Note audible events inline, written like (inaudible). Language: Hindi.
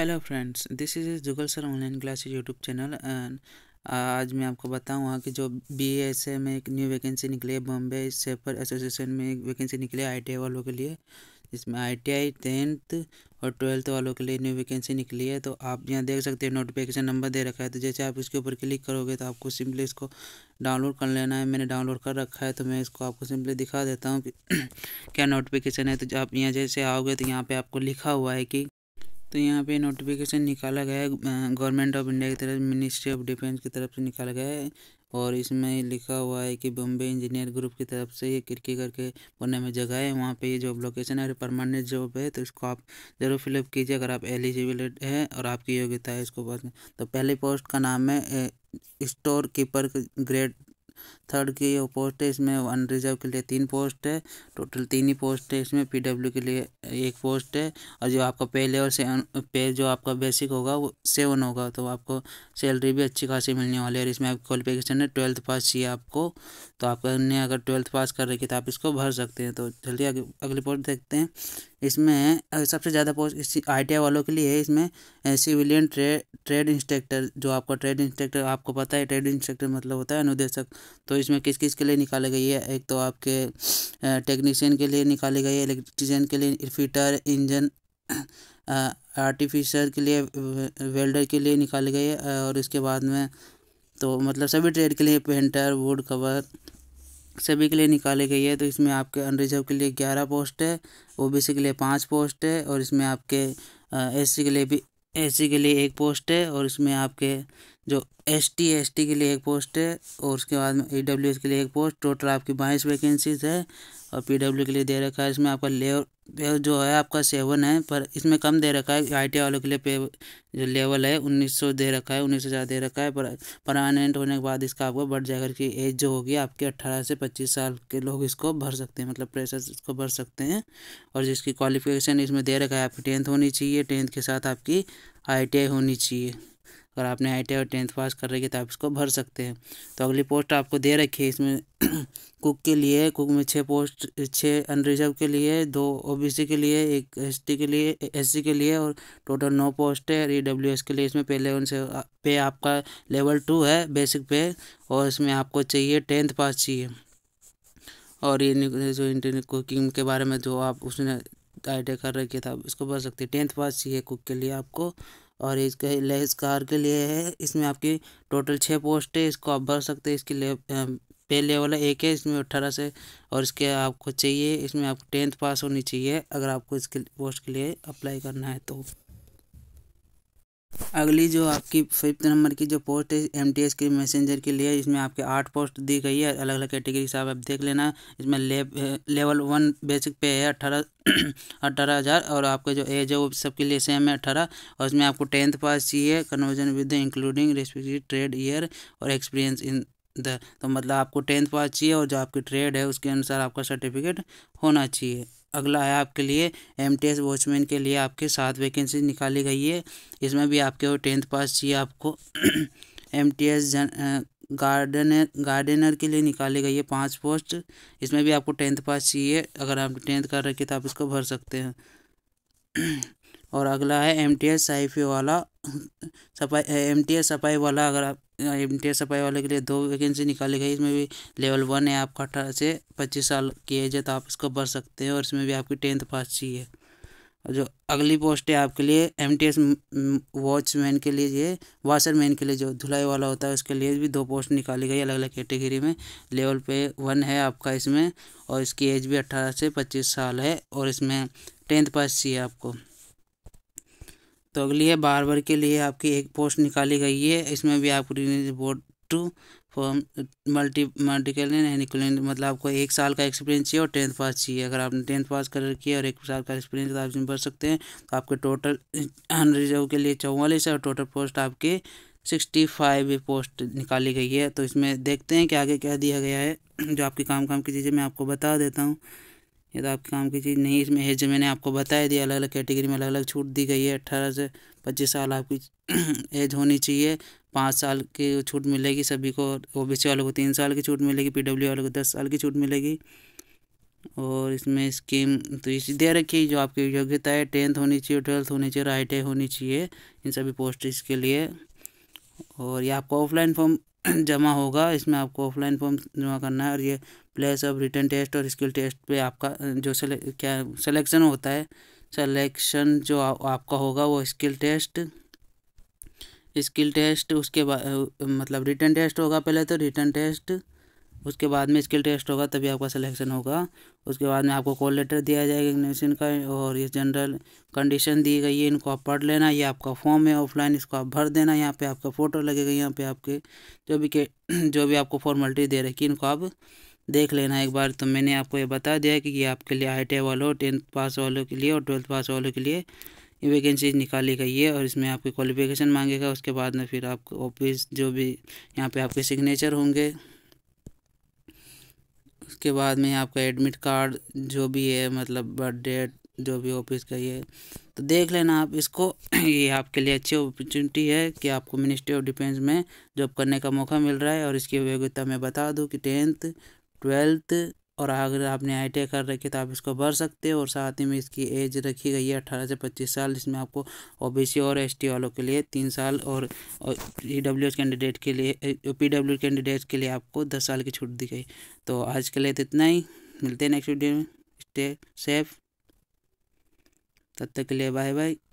hello friends this is is Jugal sir online class YouTube channel and आज मैं आपको बताऊंगा कि जो बी एस ए में एक न्यू वैकेंसी निकली है बॉम्बे सेफर एसोसिएशन में एक वैकेंसी निकली है आई वालों के लिए जिसमें आई टी आई टेंथ और ट्वेल्थ वालों के लिए न्यू वैकेंसी निकली है तो आप यहाँ देख सकते हैं नोटिफिकेशन नंबर दे रखा है तो जैसे आप इसके ऊपर क्लिक करोगे तो आपको सिंपली इसको डाउनलोड कर लेना है मैंने डाउनलोड कर रखा है तो मैं इसको आपको सिंपली दिखा देता हूँ कि (clears throat) क्या नोटिफिकेशन है तो आप यहाँ जैसे आओगे तो यहाँ पर आपको लिखा हुआ है कि तो यहाँ पे नोटिफिकेशन निकाला गया है गवर्नमेंट ऑफ इंडिया की तरफ मिनिस्ट्री ऑफ डिफेंस की तरफ से निकाला गया है और इसमें लिखा हुआ है कि बॉम्बे इंजीनियर ग्रुप की तरफ से ये किरकी करके पुणे में जगह है वहाँ पे ये जॉब लोकेशन है और परमानेंट जॉब है तो इसको आप ज़रूर फिलअप कीजिए अगर आप एलिजिबल है और आपकी योग्यता है इसको पास तो पहले पोस्ट का नाम है स्टोर कीपर ग्रेड थर्ड की ये पोस्ट है इसमें रिजर्व के लिए तीन पोस्ट है टोटल तीन ही पोस्ट है इसमें पीडब्ल्यू के लिए एक पोस्ट है और जो आपका पे लेवल से पे जो आपका बेसिक होगा वो सेवन होगा तो आपको सैलरी भी अच्छी खासी मिलने वाली है और इसमें आपकी क्वालिफिकेशन है ट्वेल्थ पास चाहिए आपको तो आपने अगर ट्वेल्थ पास कर रखी तो आप इसको भर सकते हैं तो जल्दी अगली पोस्ट देखते हैं इसमें सबसे ज़्यादा पोस्ट इसी आई वालों के लिए है इसमें सिविलियन ट्रेड ट्रेड इंस्ट्रक्टर जो आपका ट्रेड इंस्ट्रक्टर आपको पता है ट्रेड इंस्ट्रक्टर मतलब होता है अनुदेशक तो इसमें किस किस के लिए निकाले गई है एक तो आपके टेक्नीशियन के लिए निकाली गई है इलेक्ट्रीशियन के लिए फिटर इंजन आर्टिफिशर के लिए वेल्डर के लिए निकाली गई है और इसके बाद में तो मतलब सभी ट्रेड के लिए पेंटर वुड कवर सभी के लिए निकाली गई है तो इसमें आपके अनरिजर्व के लिए ग्यारह पोस्ट है ओबीसी के लिए पाँच पोस्ट है और इसमें आपके एससी के लिए भी एससी के लिए एक पोस्ट है और इसमें आपके जो एस टी एस टी के लिए एक पोस्ट है और उसके बाद में ई डब्ल्यू एस के लिए एक पोस्ट टोटल आपकी बाईस वैकेंसीज है और पी डब्ल्यू के लिए दे रखा है इसमें आपका लेवल जो है आपका सेवन है पर इसमें कम दे रखा है आई टी वालों के लिए पे जो लेवल है उन्नीस सौ दे रखा है उन्नीस सौ ज़्यादा दे रखा है पर परमानेंट होने के बाद इसका आपको बढ़ जाएगा कि एज जो होगी आपके अट्ठारह से पच्चीस साल के लोग इसको भर सकते हैं मतलब प्रेशर इसको भर सकते हैं और जिसकी क्वालिफिकेशन इसमें दे रखा है आपकी टेंथ होनी चाहिए टेंथ के साथ आपकी आई होनी चाहिए अगर आपने आई और टेंथ पास कर रखी है तो आप इसको भर सकते हैं तो अगली पोस्ट आपको दे रखी है इसमें (clears throat) कुक के लिए कुक में छः पोस्ट छः अनरिजर्व के लिए दो ओबीसी के लिए एक एसटी के लिए एससी के लिए और टोटल नौ पोस्ट है ई डब्ल्यू एस के लिए इसमें पहले उनसे पे आपका लेवल टू है बेसिक पे और इसमें आपको चाहिए टेंथ पास चाहिए और ये जो इंटरनेट कुकिंग के बारे में जो आप उसने आई कर रखी था तो इसको भर सकते हैं टेंथ पास चाहिए कुक के लिए आपको और इसके लेस कार के लिए है इसमें आपकी टोटल छः पोस्ट है इसको आप भर सकते हैं इसके ले पे लेवल एक है इसमें अट्ठारह से और इसके आपको चाहिए इसमें आपको टेंथ पास होनी चाहिए अगर आपको इसके पोस्ट के लिए अप्लाई करना है तो अगली जो आपकी फिफ्थ नंबर की जो पोस्ट है एम टी एस के मैसेंजर के लिए इसमें आपके आठ पोस्ट दी गई है अलग अलग कैटेगरी से आप देख लेना इसमें ले, लेवल वन बेसिक पे है अट्ठारह अठारह (clears throat) हज़ार और आपका जो एज है वो सबके लिए सेम है अठारह और इसमें आपको टेंथ पास चाहिए conversion with including respective trade year और एक्सपीरियंस इन द तो मतलब आपको टेंथ पास चाहिए और जो आपकी ट्रेड है उसके अनुसार आपका सर्टिफिकेट होना चाहिए अगला है आपके लिए एम टी एस वॉचमैन के लिए आपके सात वैकेंसी निकाली गई है इसमें भी आपके वो टेंथ पास चाहिए आपको एम टी एस जन गार्डनर गार्डनर के लिए निकाली गई है पाँच पोस्ट इसमें भी आपको टेंथ पास चाहिए अगर आप टेंथ कर रखे तो आप इसको भर सकते हैं (clears throat) और अगला है एम टी एस साइफी वाला सफाई एम टी एस सफाई वाला अगर आप एम टी एस सफाई वाले के लिए दो वैकेंसी निकाली गई इसमें भी लेवल वन है आपका अठारह से पच्चीस साल की एज है तो आप इसको भर सकते हैं और इसमें भी आपकी टेंथ पास चाहिए जो अगली पोस्ट है आपके लिए एम टी एस वॉचमैन के लिए ये वाशरमैन के लिए जो धुलाई वाला होता है उसके लिए भी दो पोस्ट निकाली गई अलग अलग कैटेगरी में लेवल पे वन है आपका इसमें और इसकी एज भी अट्ठारह से पच्चीस साल है और इसमें टेंथ पास चाहिए आपको तो अगली है बार बार के लिए आपकी एक पोस्ट निकाली गई है इसमें भी आपको रिपोर्ट टू फॉर्म मल्टी मल्टीकल मतलब आपको एक साल का एक्सपीरियंस चाहिए और टेंथ पास चाहिए अगर आपने टेंथ पास कर रखी है और एक साल का एक्सपीरियंस आप इसमें भर सकते हैं तो आपके टोटल रिजर्व के लिए चौवालीस है और टोटल पोस्ट आपके सिक्सटी फाइव पोस्ट निकाली गई है तो इसमें देखते हैं कि आगे क्या दिया गया है जो आपके काम काम की चीज़ें मैं आपको बता देता हूँ ये तो आपके काम की चीज़ नहीं इसमें एज मैंने आपको बताया दिया अलग अलग कैटेगरी में अलग अलग छूट दी गई है अट्ठारह से पच्चीस साल आपकी एज (clears throat) होनी चाहिए पाँच साल की छूट मिलेगी सभी को ओ बी सी वालों को तीन साल की छूट मिलेगी पी डब्ल्यू वालों को दस साल की छूट मिलेगी और इसमें स्कीम तो इस दे रखी जो आपकी योग्यता है टेंथ होनी चाहिए ट्वेल्थ होनी चाहिए और आई होनी चाहिए इन सभी पोस्ट इसके लिए और ये आपको ऑफलाइन फॉर्म (clears throat) जमा होगा इसमें आपको ऑफलाइन फॉर्म जमा करना है और ये प्लेस ऑफ रिटर्न टेस्ट और स्किल टेस्ट पे आपका जो सेले क्या सिलेक्शन होता है सिलेक्शन जो आ, आपका होगा वो स्किल टेस्ट स्किल टेस्ट उसके बाद मतलब रिटर्न टेस्ट होगा पहले तो रिटर्न टेस्ट उसके बाद में स्किल टेस्ट होगा तभी आपका सिलेक्शन होगा उसके बाद में आपको कॉल लेटर दिया जाएगा एग्जामिनेशन का और ये जनरल कंडीशन दी गई है इनको आप पढ़ लेना ये आपका फॉर्म है ऑफलाइन इसको आप भर देना यहाँ पे आपका फ़ोटो लगेगा यहाँ पे आपके जो भी के (clears throat) जो भी आपको फॉर्मेलिटी दे रखी इनको आप देख लेना एक बार तो मैंने आपको ये बता दिया कि ये आपके लिए आई टी वालों टेंथ पास वालों के लिए और ट्वेल्थ पास वालों के लिए ये वैकेंसी निकाली गई है और इसमें आपकी क्वालिफिकेशन मांगेगा उसके बाद में फिर आप ऑफिस जो भी यहाँ पे आपके सिग्नेचर होंगे उसके बाद में आपका एडमिट कार्ड जो भी है मतलब बर्थ डेट जो भी ऑफिस का ये तो देख लेना आप इसको (clears throat) ये आपके लिए अच्छी अपॉर्चुनिटी है कि आपको मिनिस्ट्री ऑफ डिफेंस में जॉब करने का मौका मिल रहा है और इसकी योग्यता मैं बता दूँ कि टेंथ ट्वेल्थ और अगर आपने आई टी कर रखी है तो आप इसको भर सकते हो और साथ ही में इसकी एज रखी गई है अठारह से पच्चीस साल इसमें आपको ओ बी सी और एस टी वालों के लिए तीन साल और ई डब्ल्यू एस कैंडिडेट के लिए पी डब्ल्यू कैंडिडेट के लिए आपको दस साल की छूट दी गई तो आज के लिए तो इतना ही मिलते हैं नेक्स्ट वीडियो में स्टे सेफ तब तक के लिए बाय बाय